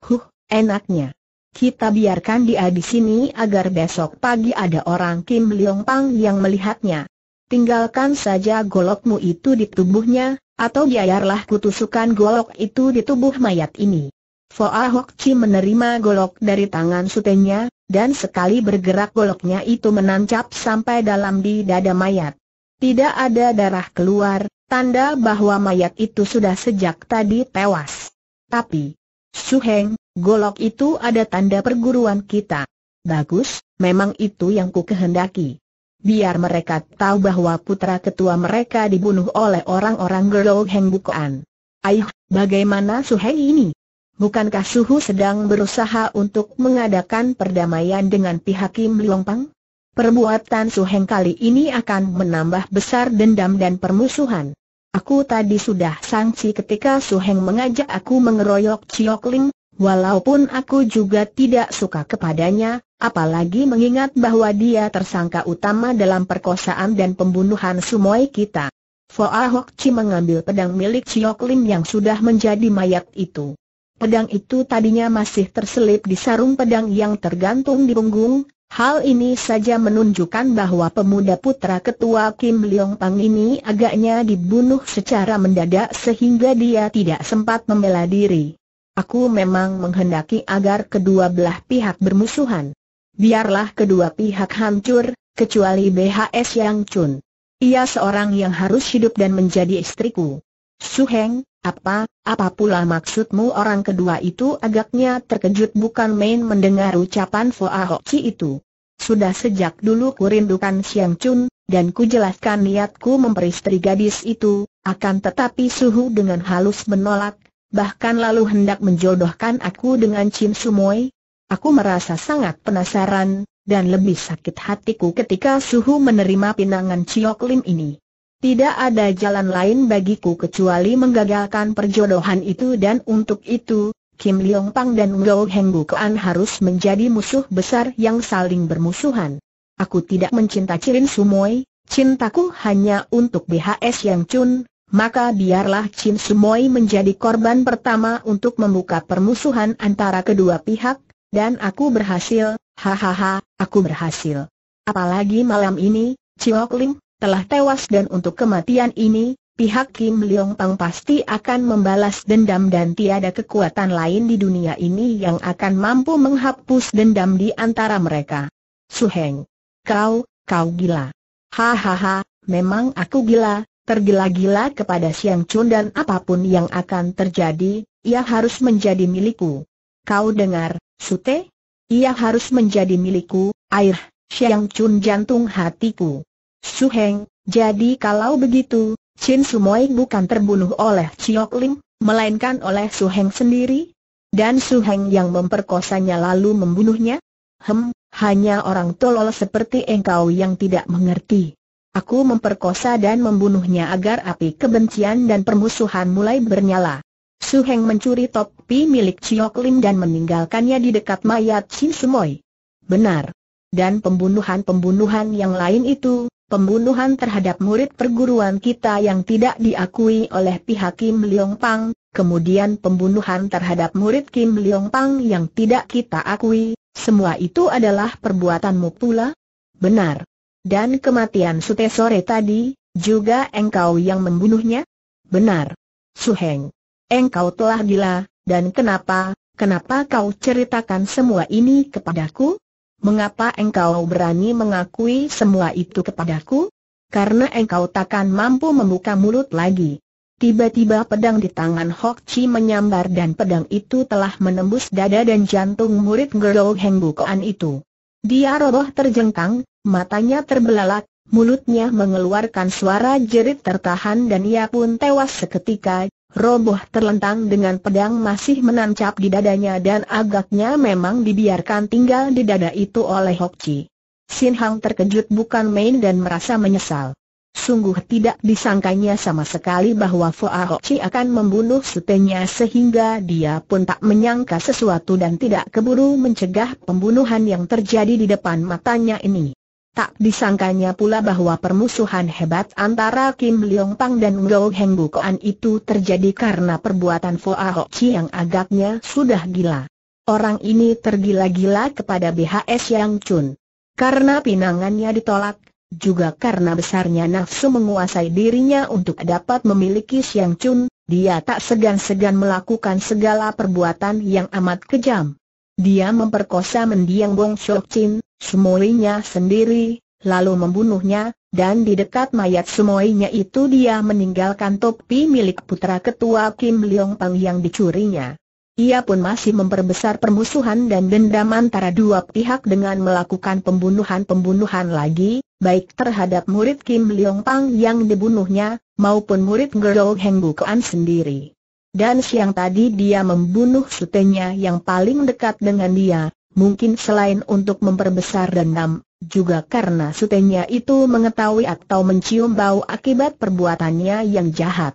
Huh, enaknya. Kita biarkan dia di sini agar besok pagi ada orang Kim Leong Pang yang melihatnya. Tinggalkan saja golokmu itu di tubuhnya, atau biarlah kutusukan golok itu di tubuh mayat ini. Foa Hok Chi menerima golok dari tangan sutenya, dan sekali bergerak goloknya itu menancap sampai dalam di dada mayat. Tidak ada darah keluar, tanda bahwa mayat itu sudah sejak tadi tewas. Tapi, Su Heng, Golok itu ada tanda perguruan kita. Bagus, memang itu yang ku kehendaki. Biar mereka tahu bahwa putra ketua mereka dibunuh oleh orang-orang Golok Heng Bukoan. Ayuh, bagaimana Suheng ini? Bukankah Suhu sedang berusaha untuk mengadakan perdamaian dengan pihak Kim Liongpang? Perbuatan Suheng kali ini akan menambah besar dendam dan permusuhan. Aku tadi sudah sangsi ketika Suheng mengajak aku mengeroyok Chiokling, Walaupun aku juga tidak suka kepadanya, apalagi mengingat bahwa dia tersangka utama dalam perkosaan dan pembunuhan Sumoi kita. Foa Hok Chi mengambil pedang milik Chiok Lim yang sudah menjadi mayat itu. Pedang itu tadinya masih terselip di sarung pedang yang tergantung di punggung, Hal ini saja menunjukkan bahwa pemuda putra ketua Kim Leong Pang ini agaknya dibunuh secara mendadak sehingga dia tidak sempat membela diri. Aku memang menghendaki agar kedua belah pihak bermusuhan. Biarlah kedua pihak hancur, kecuali BHS Yang Chun. Ia seorang yang harus hidup dan menjadi istriku. Suheng, apa, apa pula maksudmu orang kedua itu agaknya terkejut bukan main mendengar ucapan Foa Chi itu. Sudah sejak dulu ku rindukan Siang Chun, dan ku jelaskan niatku memperistri gadis itu, akan tetapi Suhu dengan halus menolak, bahkan lalu hendak menjodohkan aku dengan Chin Sumoy. Aku merasa sangat penasaran, dan lebih sakit hatiku ketika Suhu menerima pinangan Chiok Lim ini. Tidak ada jalan lain bagiku kecuali menggagalkan perjodohan itu dan untuk itu, Kim Leong Pang dan Ngo Heng Bukuan harus menjadi musuh besar yang saling bermusuhan. Aku tidak mencinta Chin Sumoy, cintaku hanya untuk BHS Yang Chun, maka biarlah Chin Sumoy menjadi korban pertama untuk membuka permusuhan antara kedua pihak, dan aku berhasil, hahaha, aku berhasil. Apalagi malam ini, Chiok Lim, telah tewas dan untuk kematian ini, pihak Kim Leong Pang pasti akan membalas dendam dan tiada kekuatan lain di dunia ini yang akan mampu menghapus dendam di antara mereka. Su Heng, Kau, kau gila. Hahaha, memang aku gila, Tergila-gila kepada Siang Chun dan apapun yang akan terjadi, ia harus menjadi milikku. Kau dengar, Sute? Ia harus menjadi milikku, air, Siang Chun jantung hatiku. Suheng, jadi kalau begitu, Chin Sumoy bukan terbunuh oleh Chiok Lim, melainkan oleh Suheng sendiri? Dan Suheng yang memperkosanya lalu membunuhnya? Hem, hanya orang tolol seperti engkau yang tidak mengerti. Aku memperkosa dan membunuhnya agar api kebencian dan permusuhan mulai bernyala. Su Heng mencuri topi milik Chiok Lim dan meninggalkannya di dekat mayat Shin Sumoy. Benar. Dan pembunuhan-pembunuhan yang lain itu, pembunuhan terhadap murid perguruan kita yang tidak diakui oleh pihak Kim Leong Pang, kemudian pembunuhan terhadap murid Kim Leong Pang yang tidak kita akui, semua itu adalah perbuatanmu pula? Benar. Dan kematian Sute sore tadi, juga engkau yang membunuhnya? Benar. Su Heng. Engkau telah gila, dan kenapa, kenapa kau ceritakan semua ini kepadaku? Mengapa engkau berani mengakui semua itu kepadaku? Karena engkau takkan mampu membuka mulut lagi. Tiba-tiba pedang di tangan Hok Chi menyambar dan pedang itu telah menembus dada dan jantung murid Gerou Heng Bukoan itu. Dia roboh terjengkang, matanya terbelalak, mulutnya mengeluarkan suara jerit tertahan dan ia pun tewas seketika, roboh terlentang dengan pedang masih menancap di dadanya dan agaknya memang dibiarkan tinggal di dada itu oleh Hok Chi. Sin Hang terkejut bukan main dan merasa menyesal. Sungguh tidak disangkanya sama sekali bahwa Fu Hoci akan membunuh sutenya sehingga dia pun tak menyangka sesuatu dan tidak keburu mencegah pembunuhan yang terjadi di depan matanya ini. Tak disangkanya pula bahwa permusuhan hebat antara Kim Leong Pang dan Ngo Heng Bukoan itu terjadi karena perbuatan Fu Hoci yang agaknya sudah gila. Orang ini tergila-gila kepada BHS Yang Chun. Karena pinangannya ditolak, juga karena besarnya nafsu menguasai dirinya untuk dapat memiliki Siang Chun, dia tak segan-segan melakukan segala perbuatan yang amat kejam. Dia memperkosa mendiang Bong Shok Chin, semuanya sendiri, lalu membunuhnya, dan di dekat mayat semuanya itu dia meninggalkan topi milik putra ketua Kim Leong Pang yang dicurinya. Ia pun masih memperbesar permusuhan dan dendam antara dua pihak dengan melakukan pembunuhan-pembunuhan lagi, baik terhadap murid Kim Leong Pang yang dibunuhnya, maupun murid Ngero Heng Bukuan sendiri. Dan siang tadi dia membunuh sutenya yang paling dekat dengan dia, mungkin selain untuk memperbesar dendam, juga karena sutenya itu mengetahui atau mencium bau akibat perbuatannya yang jahat.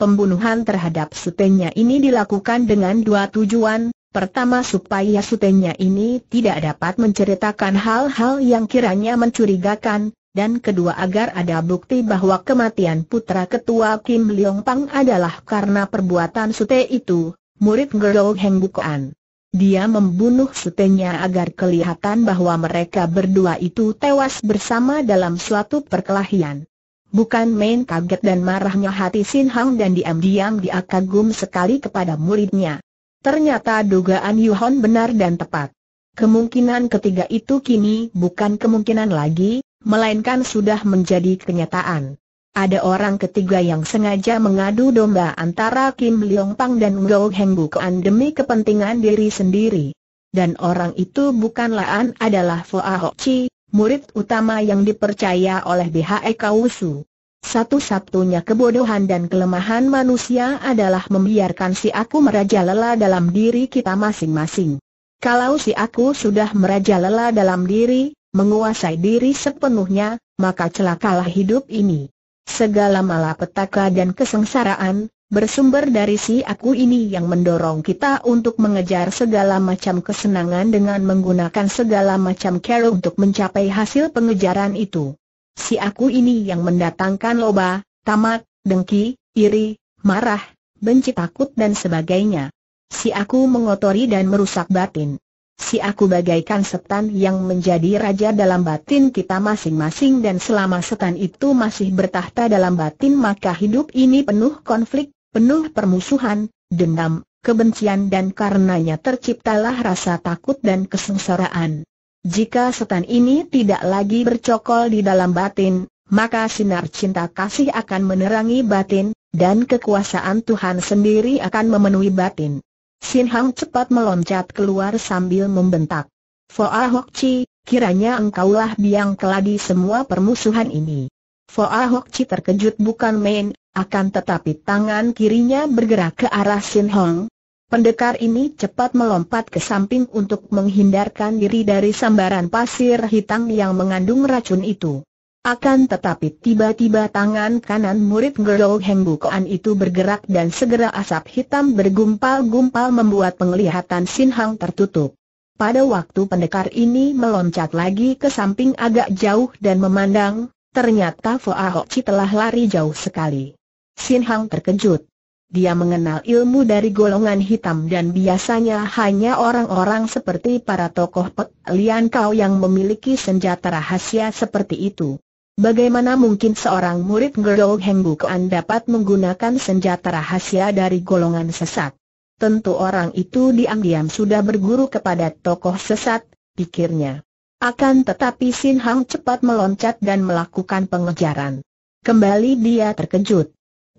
Pembunuhan terhadap sutenya ini dilakukan dengan dua tujuan, Pertama supaya sutenya ini tidak dapat menceritakan hal-hal yang kiranya mencurigakan, dan kedua agar ada bukti bahwa kematian putra ketua Kim Leong Pang adalah karena perbuatan sute itu, murid Gerou Heng Bukuan. Dia membunuh sutenya agar kelihatan bahwa mereka berdua itu tewas bersama dalam suatu perkelahian. Bukan main kaget dan marahnya hati Sin Hang dan diam-diam dia kagum sekali kepada muridnya. Ternyata dugaan Yuhon benar dan tepat. Kemungkinan ketiga itu kini bukan kemungkinan lagi, melainkan sudah menjadi kenyataan. Ada orang ketiga yang sengaja mengadu domba antara Kim Leong Pang dan Ngo Heng Bukan demi kepentingan diri sendiri. Dan orang itu bukanlah An adalah Fuahok Ho Chi, murid utama yang dipercaya oleh BHE Kausu. Satu-satunya kebodohan dan kelemahan manusia adalah membiarkan si aku merajalela dalam diri kita masing-masing. Kalau si aku sudah merajalela dalam diri, menguasai diri sepenuhnya, maka celakalah hidup ini. Segala malapetaka dan kesengsaraan, bersumber dari si aku ini yang mendorong kita untuk mengejar segala macam kesenangan dengan menggunakan segala macam cara untuk mencapai hasil pengejaran itu si aku ini yang mendatangkan loba, tamak, dengki, iri, marah, benci takut dan sebagainya. Si aku mengotori dan merusak batin. Si aku bagaikan setan yang menjadi raja dalam batin kita masing-masing dan selama setan itu masih bertahta dalam batin maka hidup ini penuh konflik, penuh permusuhan, dendam, kebencian dan karenanya terciptalah rasa takut dan kesengsaraan. Jika setan ini tidak lagi bercokol di dalam batin, maka sinar cinta kasih akan menerangi batin, dan kekuasaan Tuhan sendiri akan memenuhi batin. Sin Hang cepat meloncat keluar sambil membentak. Foa Hok Chi, kiranya engkaulah biang keladi semua permusuhan ini. Foa Hok Chi terkejut bukan main, akan tetapi tangan kirinya bergerak ke arah Sin Hong, Pendekar ini cepat melompat ke samping untuk menghindarkan diri dari sambaran pasir hitam yang mengandung racun itu. Akan tetapi tiba-tiba tangan kanan murid Gerol Heng Koan itu bergerak dan segera asap hitam bergumpal-gumpal membuat penglihatan Sin Hang tertutup. Pada waktu pendekar ini meloncat lagi ke samping agak jauh dan memandang, ternyata Ahok Chi telah lari jauh sekali. Sin Hang terkejut. Dia mengenal ilmu dari golongan hitam dan biasanya hanya orang-orang seperti para tokoh Pek Lian Kau yang memiliki senjata rahasia seperti itu. Bagaimana mungkin seorang murid Ngero Heng Bukuan dapat menggunakan senjata rahasia dari golongan sesat? Tentu orang itu diam-diam sudah berguru kepada tokoh sesat, pikirnya. Akan tetapi Sin Hang cepat meloncat dan melakukan pengejaran. Kembali dia terkejut.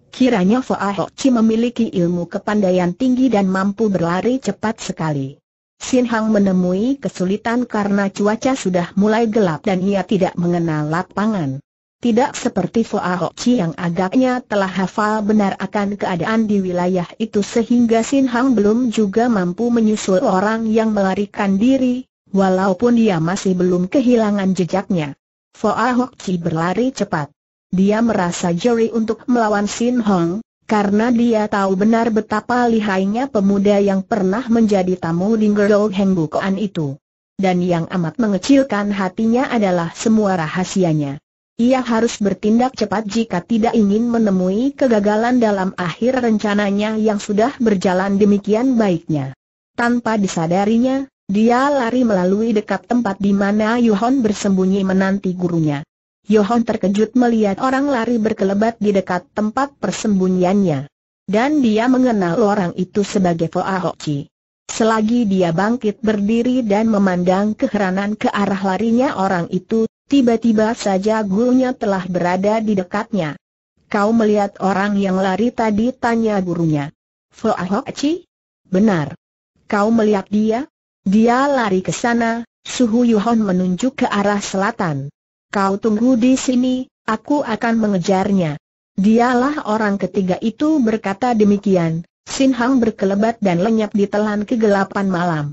Kiranya Chi memiliki ilmu kepandaian tinggi dan mampu berlari cepat sekali. Sin Hang menemui kesulitan karena cuaca sudah mulai gelap dan ia tidak mengenal lapangan. Tidak seperti Chi yang agaknya telah hafal benar akan keadaan di wilayah itu sehingga Sin Hang belum juga mampu menyusul orang yang melarikan diri, walaupun dia masih belum kehilangan jejaknya. Chi berlari cepat. Dia merasa jeri untuk melawan Sin Hong, karena dia tahu benar betapa lihainya pemuda yang pernah menjadi tamu di Gerol Heng Bukoan itu. Dan yang amat mengecilkan hatinya adalah semua rahasianya. Ia harus bertindak cepat jika tidak ingin menemui kegagalan dalam akhir rencananya yang sudah berjalan demikian baiknya. Tanpa disadarinya, dia lari melalui dekat tempat di mana Yuhon bersembunyi menanti gurunya. Yohon terkejut melihat orang lari berkelebat di dekat tempat persembunyiannya. Dan dia mengenal orang itu sebagai Foa Hoci. Selagi dia bangkit berdiri dan memandang keheranan ke arah larinya orang itu, tiba-tiba saja gurunya telah berada di dekatnya. Kau melihat orang yang lari tadi tanya gurunya. Foa Hoci? Benar. Kau melihat dia? Dia lari ke sana, Suhu Yuhon menunjuk ke arah selatan. Kau tunggu di sini, aku akan mengejarnya. Dialah orang ketiga itu berkata demikian, Sin Hang berkelebat dan lenyap di telan kegelapan malam.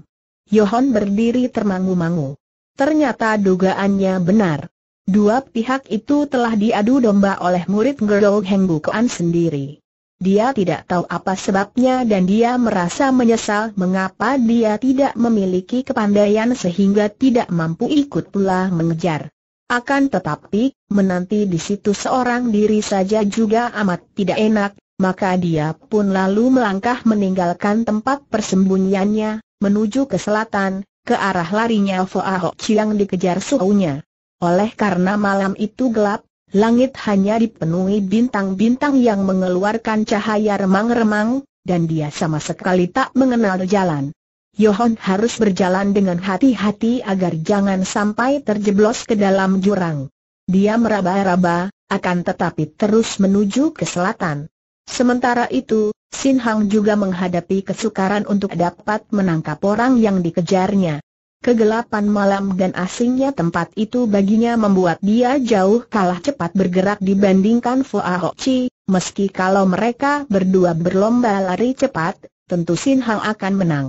Yohon berdiri termangu-mangu. Ternyata dugaannya benar. Dua pihak itu telah diadu domba oleh murid Gerdo Heng Bukuan sendiri. Dia tidak tahu apa sebabnya dan dia merasa menyesal mengapa dia tidak memiliki kepandaian sehingga tidak mampu ikut pula mengejar. Akan tetapi, menanti di situ seorang diri saja juga amat tidak enak, maka dia pun lalu melangkah meninggalkan tempat persembunyiannya, menuju ke selatan, ke arah larinya Foa Ho Chiang dikejar suhunya. Oleh karena malam itu gelap, langit hanya dipenuhi bintang-bintang yang mengeluarkan cahaya remang-remang, dan dia sama sekali tak mengenal jalan. Yohon harus berjalan dengan hati-hati agar jangan sampai terjeblos ke dalam jurang. Dia meraba-raba, akan tetapi terus menuju ke selatan. Sementara itu, Sin Hang juga menghadapi kesukaran untuk dapat menangkap orang yang dikejarnya. Kegelapan malam dan asingnya tempat itu baginya membuat dia jauh kalah cepat bergerak dibandingkan Fua Chi, meski kalau mereka berdua berlomba lari cepat, tentu Sin Hang akan menang.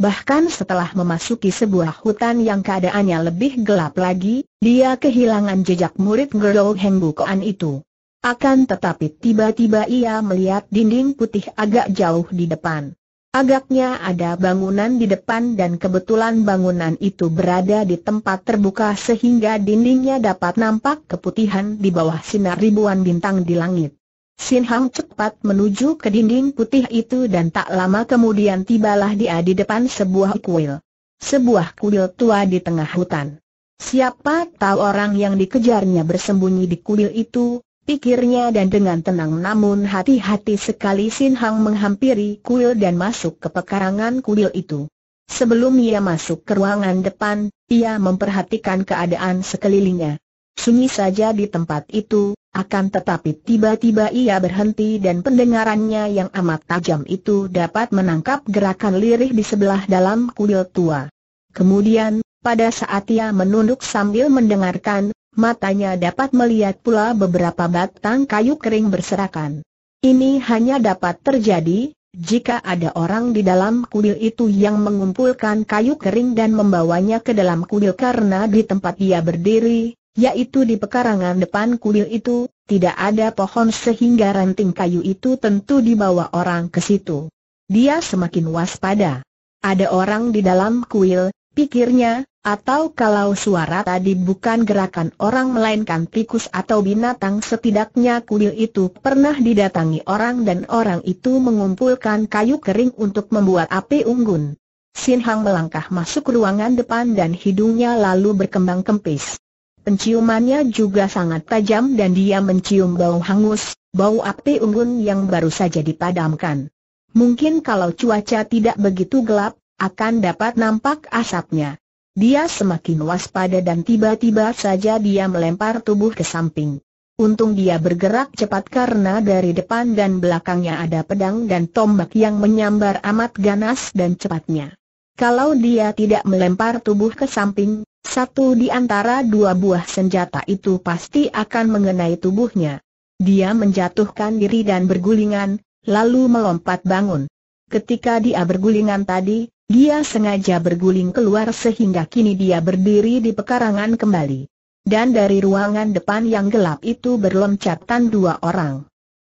Bahkan setelah memasuki sebuah hutan yang keadaannya lebih gelap lagi, dia kehilangan jejak murid Gerlo Heng Bukoan itu. Akan tetapi tiba-tiba ia melihat dinding putih agak jauh di depan. Agaknya ada bangunan di depan dan kebetulan bangunan itu berada di tempat terbuka sehingga dindingnya dapat nampak keputihan di bawah sinar ribuan bintang di langit. Sin Hang cepat menuju ke dinding putih itu dan tak lama kemudian tibalah dia di depan sebuah kuil. Sebuah kuil tua di tengah hutan. Siapa tahu orang yang dikejarnya bersembunyi di kuil itu, pikirnya dan dengan tenang namun hati-hati sekali Sin Hang menghampiri kuil dan masuk ke pekarangan kuil itu. Sebelum ia masuk ke ruangan depan, ia memperhatikan keadaan sekelilingnya sunyi saja di tempat itu, akan tetapi tiba-tiba ia berhenti dan pendengarannya yang amat tajam itu dapat menangkap gerakan lirih di sebelah dalam kuil tua. Kemudian, pada saat ia menunduk sambil mendengarkan, matanya dapat melihat pula beberapa batang kayu kering berserakan. Ini hanya dapat terjadi, jika ada orang di dalam kuil itu yang mengumpulkan kayu kering dan membawanya ke dalam kuil karena di tempat ia berdiri, yaitu di pekarangan depan kuil itu, tidak ada pohon sehingga ranting kayu itu tentu dibawa orang ke situ. Dia semakin waspada. Ada orang di dalam kuil, pikirnya, atau kalau suara tadi bukan gerakan orang melainkan tikus atau binatang setidaknya kuil itu pernah didatangi orang dan orang itu mengumpulkan kayu kering untuk membuat api unggun. Sinhang melangkah masuk ruangan depan dan hidungnya lalu berkembang kempis. Penciumannya juga sangat tajam dan dia mencium bau hangus, bau api unggun yang baru saja dipadamkan. Mungkin kalau cuaca tidak begitu gelap, akan dapat nampak asapnya. Dia semakin waspada dan tiba-tiba saja dia melempar tubuh ke samping. Untung dia bergerak cepat karena dari depan dan belakangnya ada pedang dan tombak yang menyambar amat ganas dan cepatnya. Kalau dia tidak melempar tubuh ke samping, satu di antara dua buah senjata itu pasti akan mengenai tubuhnya. Dia menjatuhkan diri dan bergulingan, lalu melompat bangun. Ketika dia bergulingan tadi, dia sengaja berguling keluar sehingga kini dia berdiri di pekarangan kembali. Dan dari ruangan depan yang gelap itu berloncatan dua orang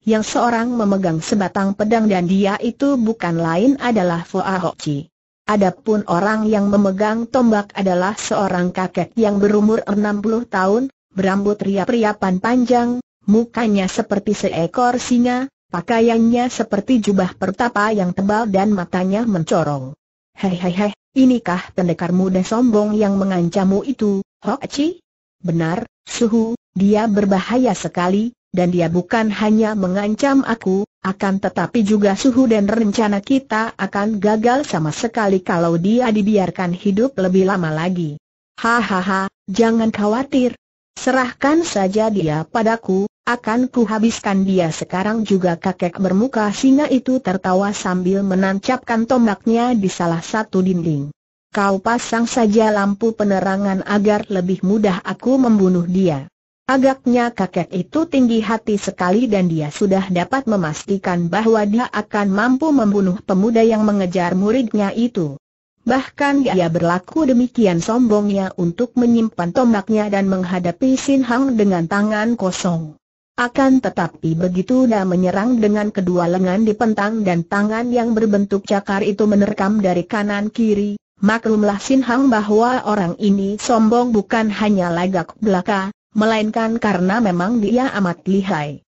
yang seorang memegang sebatang pedang dan dia itu bukan lain adalah Fuahokci. Adapun orang yang memegang tombak adalah seorang kakek yang berumur 60 tahun, berambut riap-riapan panjang, mukanya seperti seekor singa, pakaiannya seperti jubah pertapa yang tebal dan matanya mencorong. Hei hei Hehehe, inikah pendekar muda sombong yang mengancammu itu, Hoachi? Benar, suhu, dia berbahaya sekali, dan dia bukan hanya mengancam aku, akan tetapi juga suhu dan rencana kita akan gagal sama sekali kalau dia dibiarkan hidup lebih lama lagi. Hahaha, jangan khawatir. Serahkan saja dia padaku, akan kuhabiskan dia sekarang juga kakek bermuka singa itu tertawa sambil menancapkan tombaknya di salah satu dinding. Kau pasang saja lampu penerangan agar lebih mudah aku membunuh dia. Agaknya kakek itu tinggi hati sekali dan dia sudah dapat memastikan bahwa dia akan mampu membunuh pemuda yang mengejar muridnya itu. Bahkan dia berlaku demikian sombongnya untuk menyimpan tombaknya dan menghadapi Sin Hang dengan tangan kosong. Akan tetapi begitu dia menyerang dengan kedua lengan di pentang dan tangan yang berbentuk cakar itu menerkam dari kanan kiri, maklumlah Sin Hang bahwa orang ini sombong bukan hanya lagak belaka, melainkan karena memang dia amat lihai.